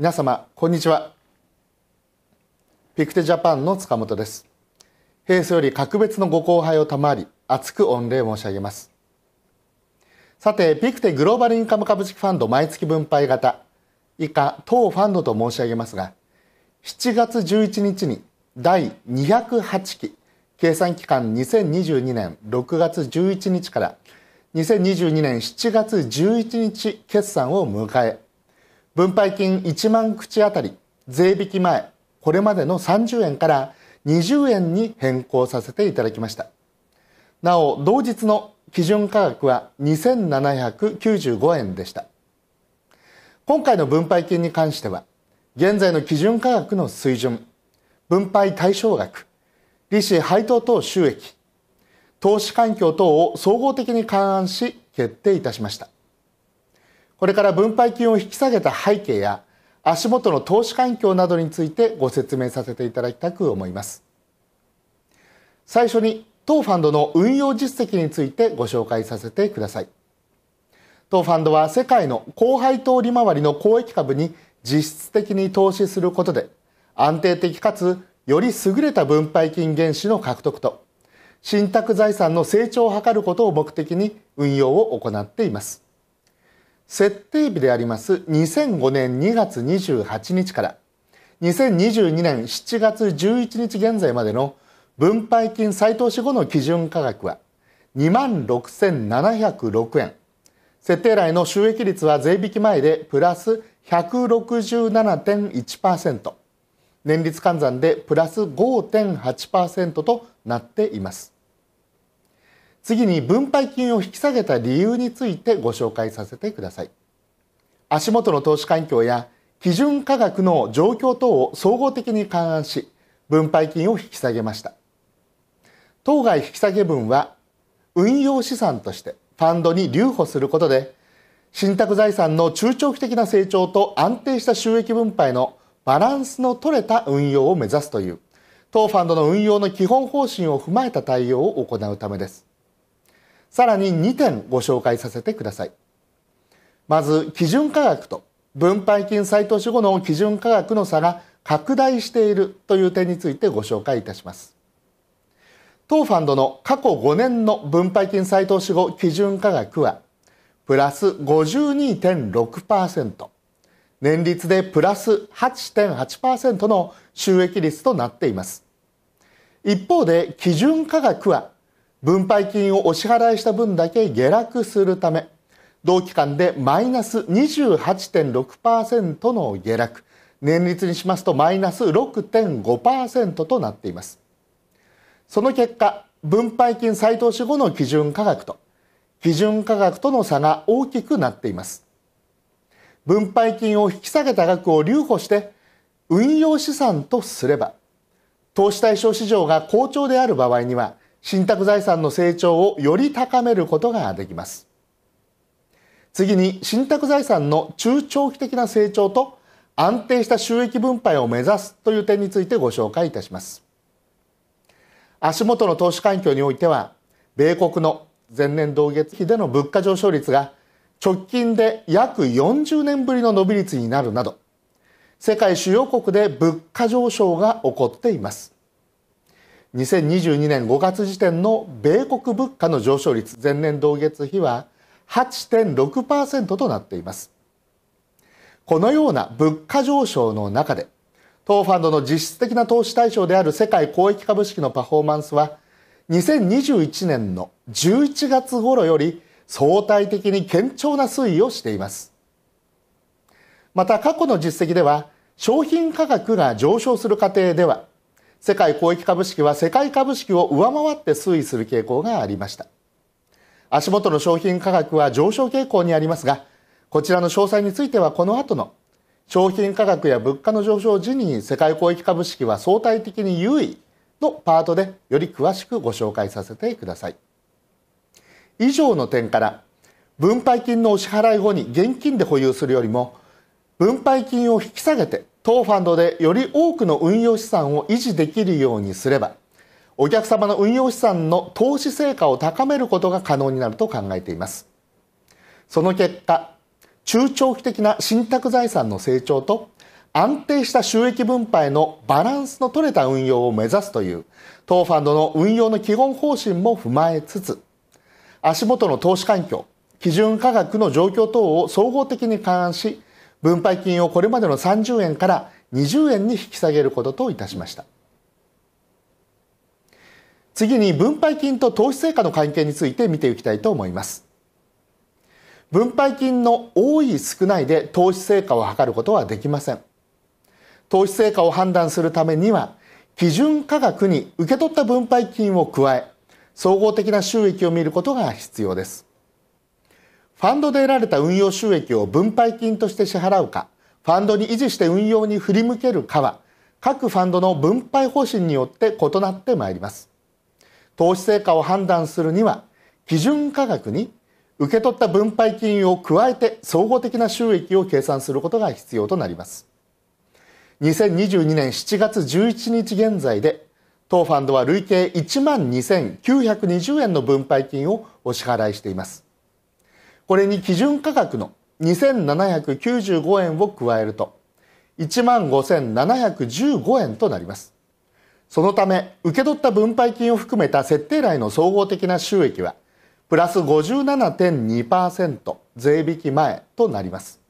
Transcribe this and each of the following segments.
皆様こんにちはピクテジャパンの塚本です平素より格別のご後輩を賜り厚く御礼申し上げますさてピクテグローバルインカム株式ファンド毎月分配型以下当ファンドと申し上げますが7月11日に第208期計算期間2022年6月11日から2022年7月11日決算を迎え分配金1万口当たり税引き前これまでの30円から20円に変更させていただきましたなお同日の基準価格は2795円でした今回の分配金に関しては現在の基準価格の水準分配対象額利子配当等収益投資環境等を総合的に勘案し決定いたしましたこれから分配金を引き下げた背景や足元の投資環境などについてご説明させていただきたく思います最初に当ファンドの運用実績についてご紹介させてください当ファンドは世界の高配当利回りの公益株に実質的に投資することで安定的かつより優れた分配金原資の獲得と信託財産の成長を図ることを目的に運用を行っています設定日であります2005年2月28日から2022年7月11日現在までの分配金再投資後の基準価格は2万6706円設定来の収益率は税引き前でプラス167.1%年率換算でプラス5.8%となっています次に分配金を引き下げた理由についてご紹介させてください足元の投資環境や基準価格の状況等を総合的に勘案し分配金を引き下げました当該引き下げ分は運用資産としてファンドに留保することで信託財産の中長期的な成長と安定した収益分配のバランスの取れた運用を目指すという当ファンドの運用の基本方針を踏まえた対応を行うためですさらに2点ご紹介させてください。まず、基準価格と分配金再投資後の基準価格の差が拡大しているという点についてご紹介いたします。当ファンドの過去5年の分配金再投資後基準価額は、プラス52.6%、年率でプラス8.8%の収益率となっています。一方で、基準価額は分配金をお支払いした分だけ下落するため同期間でマイナス28.6%の下落年率にしますとマイナス6.5%となっていますその結果分配金再投資後の基準価格と基準価格との差が大きくなっています分配金を引き下げた額を留保して運用資産とすれば投資対象市場が好調である場合には信託財産の成長をより高めることができます次に信託財産の中長期的な成長と安定した収益分配を目指すという点についてご紹介いたします足元の投資環境においては米国の前年同月比での物価上昇率が直近で約40年ぶりの伸び率になるなど世界主要国で物価上昇が起こっています2022年5月時点の米国物価の上昇率前年同月比は8.6%となっていますこのような物価上昇の中で当ファンドの実質的な投資対象である世界公益株式のパフォーマンスは2021年の11月頃より相対的に堅調な推移をしていますまた過去の実績では商品価格が上昇する過程では世界広域株式は世界株式を上回って推移する傾向がありました足元の商品価格は上昇傾向にありますがこちらの詳細についてはこの後の商品価格や物価の上昇時に世界広域株式は相対的に優位のパートでより詳しくご紹介させてください以上の点から分配金のお支払い後に現金で保有するよりも分配金を引き下げて当ファンドでより多くの運用資産を維持できるようにすればお客様の運用資産の投資成果を高めることが可能になると考えていますその結果中長期的な信託財産の成長と安定した収益分配のバランスの取れた運用を目指すという当ファンドの運用の基本方針も踏まえつつ足元の投資環境基準価格の状況等を総合的に勘案し分配金をこれまでの30円から20円に引き下げることといたしました次に分配金と投資成果の関係について見ていきたいと思います分配金の多い少ないで投資成果を図ることはできません投資成果を判断するためには基準価額に受け取った分配金を加え総合的な収益を見ることが必要ですファンドで得られた運用収益を分配金として支払うか、ファンドに維持して運用に振り向けるかは、各ファンドの分配方針によって異なってまいります。投資成果を判断するには、基準価額に受け取った分配金を加えて総合的な収益を計算することが必要となります。2022年7月11日現在で、当ファンドは累計12,920円の分配金をお支払いしています。これに基準価格の2795円を加えると1万5715円となりますそのため受け取った分配金を含めた設定来の総合的な収益はプラス57.2%税引き前となります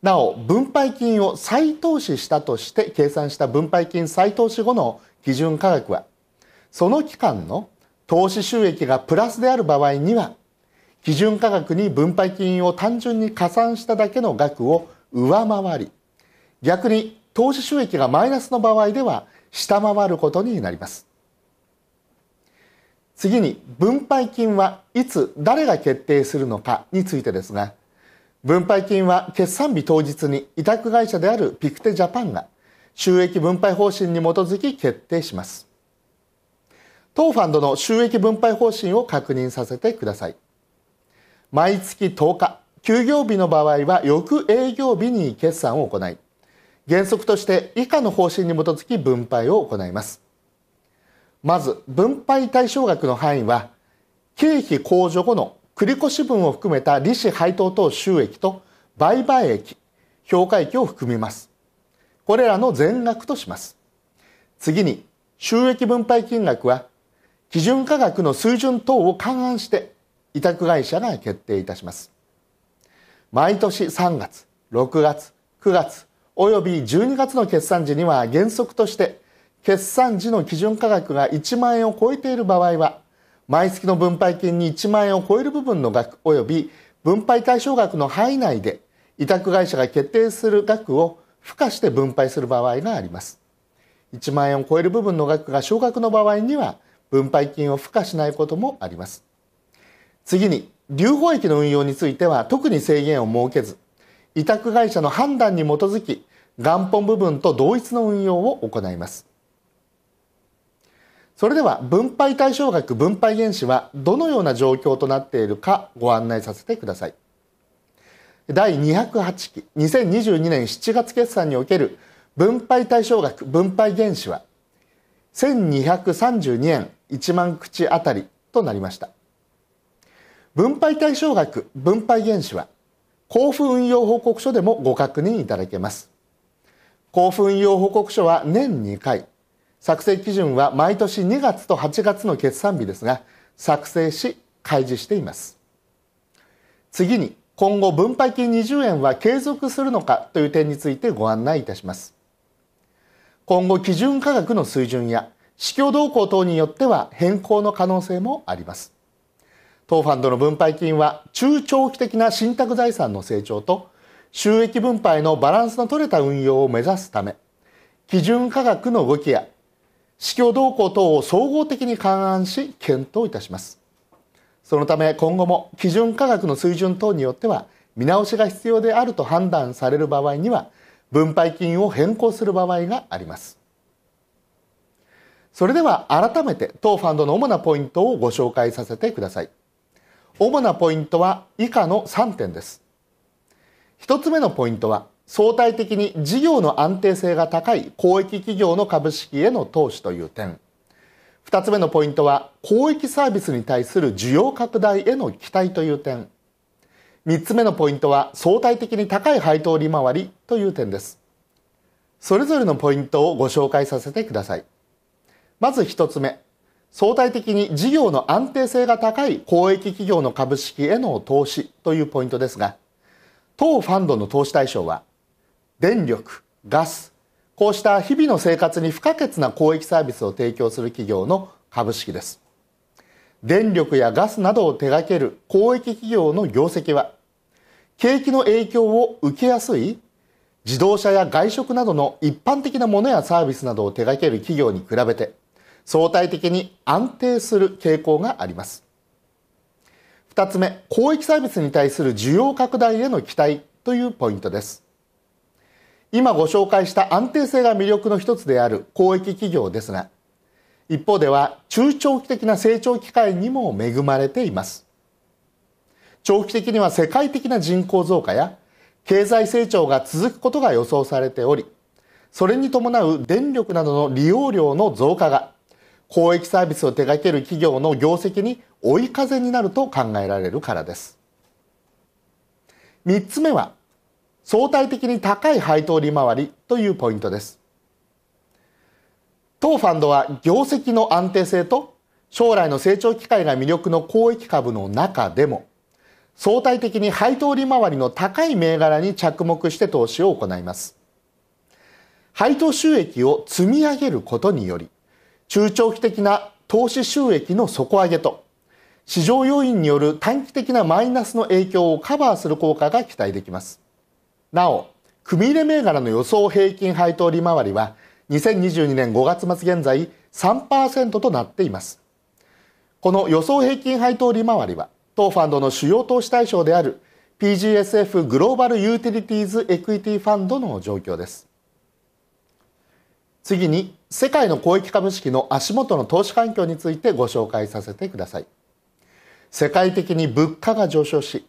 なお分配金を再投資したとして計算した分配金再投資後の基準価額はその期間の投資収益がプラスである場合には基準価格に分配金を単純に加算しただけの額を上回り逆に投資収益がマイナスの場合では下回ることになります次に分配金はいつ誰が決定するのかについてですが分配金は決算日当日に委託会社であるピクテジャパンが収益分配方針に基づき決定します当ファンドの収益分配方針を確認させてください毎月10日休業日の場合は翌営業日に決算を行い原則として以下の方針に基づき分配を行いますまず分配対象額の範囲は経費控除後の繰越分を含めた利子配当等収益と売買益評価益を含みますこれらの全額とします次に収益分配金額は基準価額の水準等を勘案して委託会社が決定いたします毎年3月6月9月および12月の決算時には原則として決算時の基準価格が1万円を超えている場合は毎月の分配金に1万円を超える部分の額および分配対象額の範囲内で委託会社が決定する額を付加して分配する場合があります1万円を超える部分の額が少額の場合には分配金を付加しないこともあります次に留保益の運用については特に制限を設けず委託会社の判断に基づき元本部分と同一の運用を行いますそれでは分配対象額分配原資はどのような状況となっているかご案内させてください第208期2022年7月決算における分配対象額分配原資は1232円1万口当たりとなりました分配対象額分配原資は交付運用報告書でもご確認いただけます交付運用報告書は年2回作成基準は毎年2月と8月の決算日ですが作成し開示しています次に今後分配金20円は継続するのかという点についてご案内いたします今後基準価格の水準や市況動向等によっては変更の可能性もあります当ファンドの分配金は中長期的な信託財産の成長と収益分配のバランスの取れた運用を目指すため基準価格の動きや市況動向等を総合的に勘案し検討いたしますそのため今後も基準価格の水準等によっては見直しが必要であると判断される場合には分配金を変更する場合がありますそれでは改めて当ファンドの主なポイントをご紹介させてください主なポイントは以下の3点です1つ目のポイントは相対的に事業の安定性が高い公益企業の株式への投資という点2つ目のポイントは公益サービスに対する需要拡大への期待という点3つ目のポイントは相対的に高い配当利回りという点ですそれぞれのポイントをご紹介させてくださいまず1つ目相対的に事業の安定性が高い公益企業の株式への投資というポイントですが、当ファンドの投資対象は、電力、ガス、こうした日々の生活に不可欠な公益サービスを提供する企業の株式です。電力やガスなどを手掛ける公益企業の業績は、景気の影響を受けやすい自動車や外食などの一般的なものやサービスなどを手掛ける企業に比べて、相対的に安定する傾向があります2つ目公益サービスに対する需要拡大への期待というポイントです今ご紹介した安定性が魅力の一つである公益企業ですが一方では中長期的な成長機会にも恵まれています長期的には世界的な人口増加や経済成長が続くことが予想されておりそれに伴う電力などの利用量の増加が公益サービスを手掛ける企業の業績に追い風になると考えられるからです3つ目は相対的に高い配当利回りというポイントです当ファンドは業績の安定性と将来の成長機会が魅力の公益株の中でも相対的に配当利回りの高い銘柄に着目して投資を行います配当収益を積み上げることにより中長期的な投資収益の底上げと市場要因による短期的なマイナスの影響をカバーする効果が期待できますなお組入れ銘柄の予想平均配当利回りは2022年5月末現在3%となっていますこの予想平均配当利回りは当ファンドの主要投資対象である PGSF グローバルユーティリティーズエクイティファンドの状況です次に世界の広域株式の足元の投資環境についてご紹介させてください世界的に物価が上昇し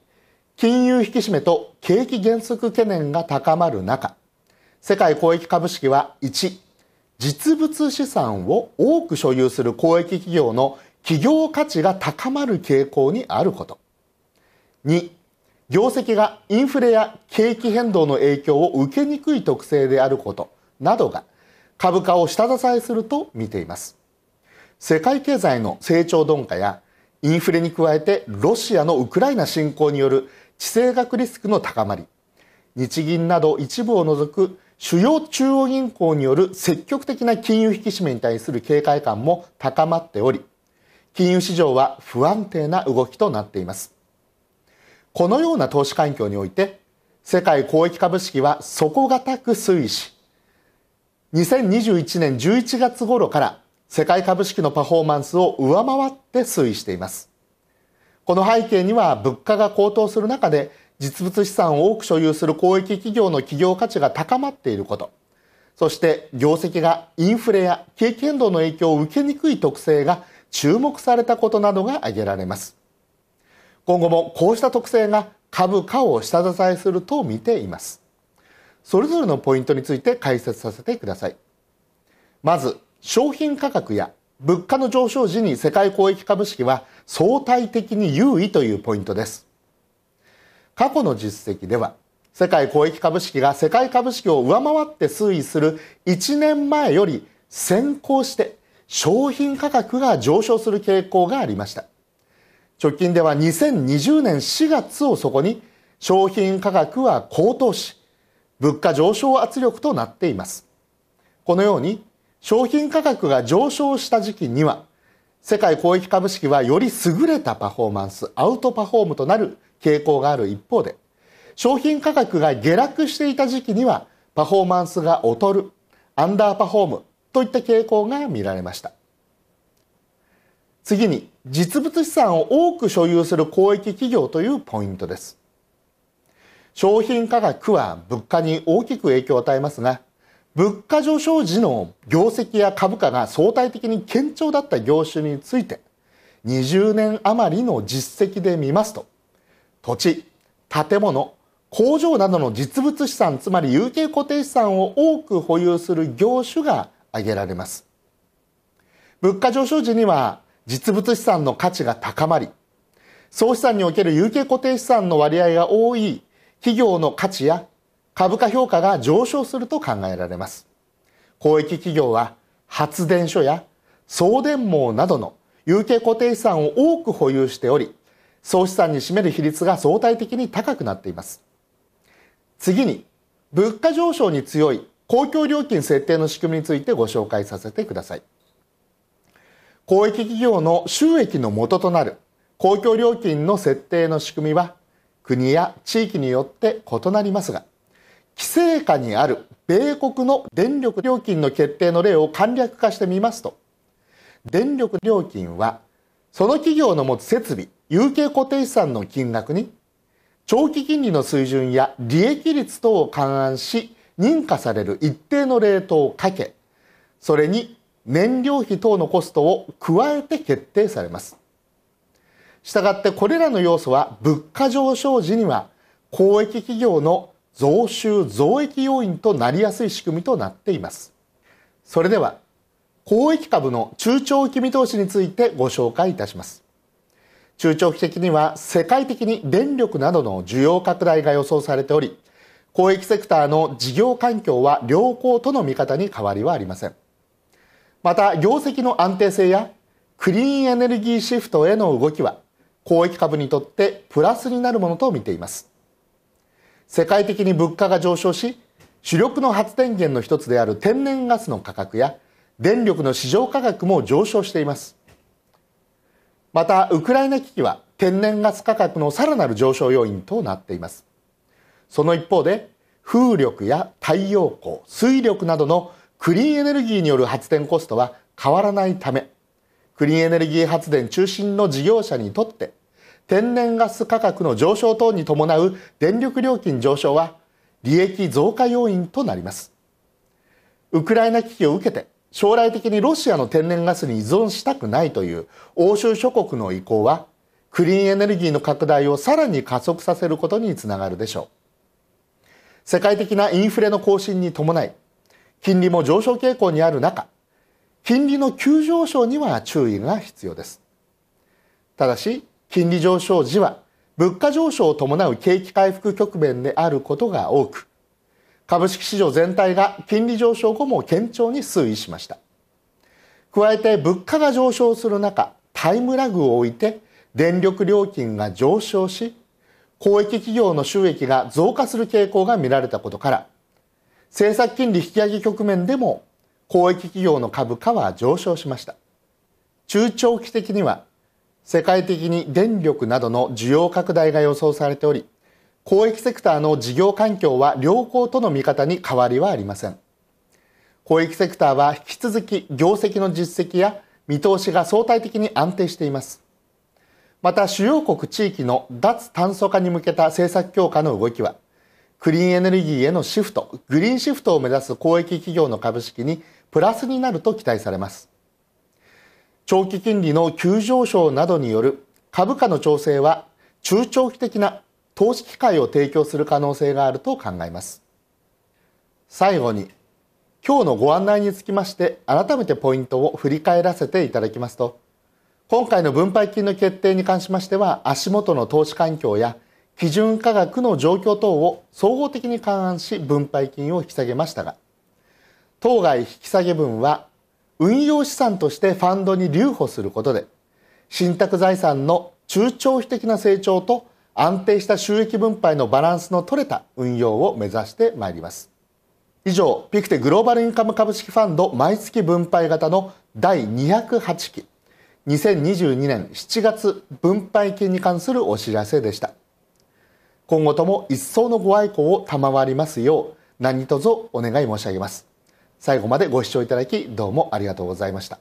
金融引き締めと景気減速懸念が高まる中世界公益株式は1実物資産を多く所有する公益企業の企業価値が高まる傾向にあること2業績がインフレや景気変動の影響を受けにくい特性であることなどが株価を下支えすると見ています。世界経済の成長鈍化やインフレに加えてロシアのウクライナ侵攻による地政学リスクの高まり、日銀など一部を除く主要中央銀行による積極的な金融引き締めに対する警戒感も高まっており、金融市場は不安定な動きとなっています。このような投資環境において、世界公益株式は底堅く推移し、2021年11月頃から世界株式のパフォーマンスを上回って推移しています。この背景には物価が高騰する中で実物資産を多く所有する公益企業の企業価値が高まっていること、そして業績がインフレや景気変動の影響を受けにくい特性が注目されたことなどが挙げられます。今後もこうした特性が株価を下支えすると見ています。それぞれのポイントについて解説させてくださいまず商品価格や物価の上昇時に世界公益株式は相対的に優位というポイントです過去の実績では世界公益株式が世界株式を上回って推移する1年前より先行して商品価格が上昇する傾向がありました直近では2020年4月をそこに商品価格は高騰し物価上昇圧力となっていますこのように商品価格が上昇した時期には世界広域株式はより優れたパフォーマンスアウトパフォームとなる傾向がある一方で商品価格が下落していた時期にはパフォーマンスが劣るアンダーパフォームといった傾向が見られました次に実物資産を多く所有する公益企業というポイントです商品価格は物価に大きく影響を与えますが物価上昇時の業績や株価が相対的に堅調だった業種について20年余りの実績で見ますと土地建物工場などの実物資産つまり有形固定資産を多く保有する業種が挙げられます物価上昇時には実物資産の価値が高まり総資産における有形固定資産の割合が多い企業の価値や株価評価が上昇すると考えられます。公益企業は発電所や送電網などの有形固定資産を多く保有しており、総資産に占める比率が相対的に高くなっています。次に、物価上昇に強い公共料金設定の仕組みについてご紹介させてください。公益企業の収益の元となる公共料金の設定の仕組みは国や地域によって異なりますが規制下にある米国の電力料金の決定の例を簡略化してみますと電力料金はその企業の持つ設備有形固定資産の金額に長期金利の水準や利益率等を勘案し認可される一定のレートをかけそれに燃料費等のコストを加えて決定されますしたがってこれらの要素は物価上昇時には公益企業の増収増益要因となりやすい仕組みとなっていますそれでは公益株の中長期見通しについてご紹介いたします中長期的には世界的に電力などの需要拡大が予想されており公益セクターの事業環境は良好との見方に変わりはありませんまた業績の安定性やクリーンエネルギーシフトへの動きは公益株にとってプラスになるものと見ています世界的に物価が上昇し主力の発電源の一つである天然ガスの価格や電力の市場価格も上昇していますまたウクライナ危機は天然ガス価格のさらなる上昇要因となっていますその一方で風力や太陽光水力などのクリーンエネルギーによる発電コストは変わらないためクリーンエネルギー発電中心の事業者にとって天然ガス価格の上昇等に伴う電力料金上昇は利益増加要因となりますウクライナ危機を受けて将来的にロシアの天然ガスに依存したくないという欧州諸国の意向はクリーンエネルギーの拡大をさらに加速させることにつながるでしょう世界的なインフレの更新に伴い金利も上昇傾向にある中金利の急上昇には注意が必要ですただし金利上昇時は物価上昇を伴う景気回復局面であることが多く株式市場全体が金利上昇後も堅調に推移しました加えて物価が上昇する中タイムラグを置いて電力料金が上昇し公益企業の収益が増加する傾向が見られたことから政策金利引き上げ局面でも公益企業の株価は上昇しました中長期的には世界的に電力などの需要拡大が予想されており公益セクターの事業環境は良好との見方に変わりはありません公益セクターは引き続き業績の実績や見通しが相対的に安定していますまた主要国地域の脱炭素化に向けた政策強化の動きはクリーンエネルギーへのシフト、グリーンシフトを目指す公益企業の株式にプラスになると期待されます。長期金利の急上昇などによる株価の調整は中長期的な投資機会を提供する可能性があると考えます。最後に、今日のご案内につきまして改めてポイントを振り返らせていただきますと、今回の分配金の決定に関しましては足元の投資環境や基準価格の状況等を総合的に勘案し分配金を引き下げましたが当該引き下げ分は運用資産としてファンドに留保することで信託財産の中長期的な成長と安定した収益分配のバランスの取れた運用を目指してまいります以上ピクテグローバルインカム株式ファンド毎月分配型の第208期2022年7月分配金に関するお知らせでした今後とも一層のご愛顧を賜りますよう何卒お願い申し上げます最後までご視聴いただきどうもありがとうございました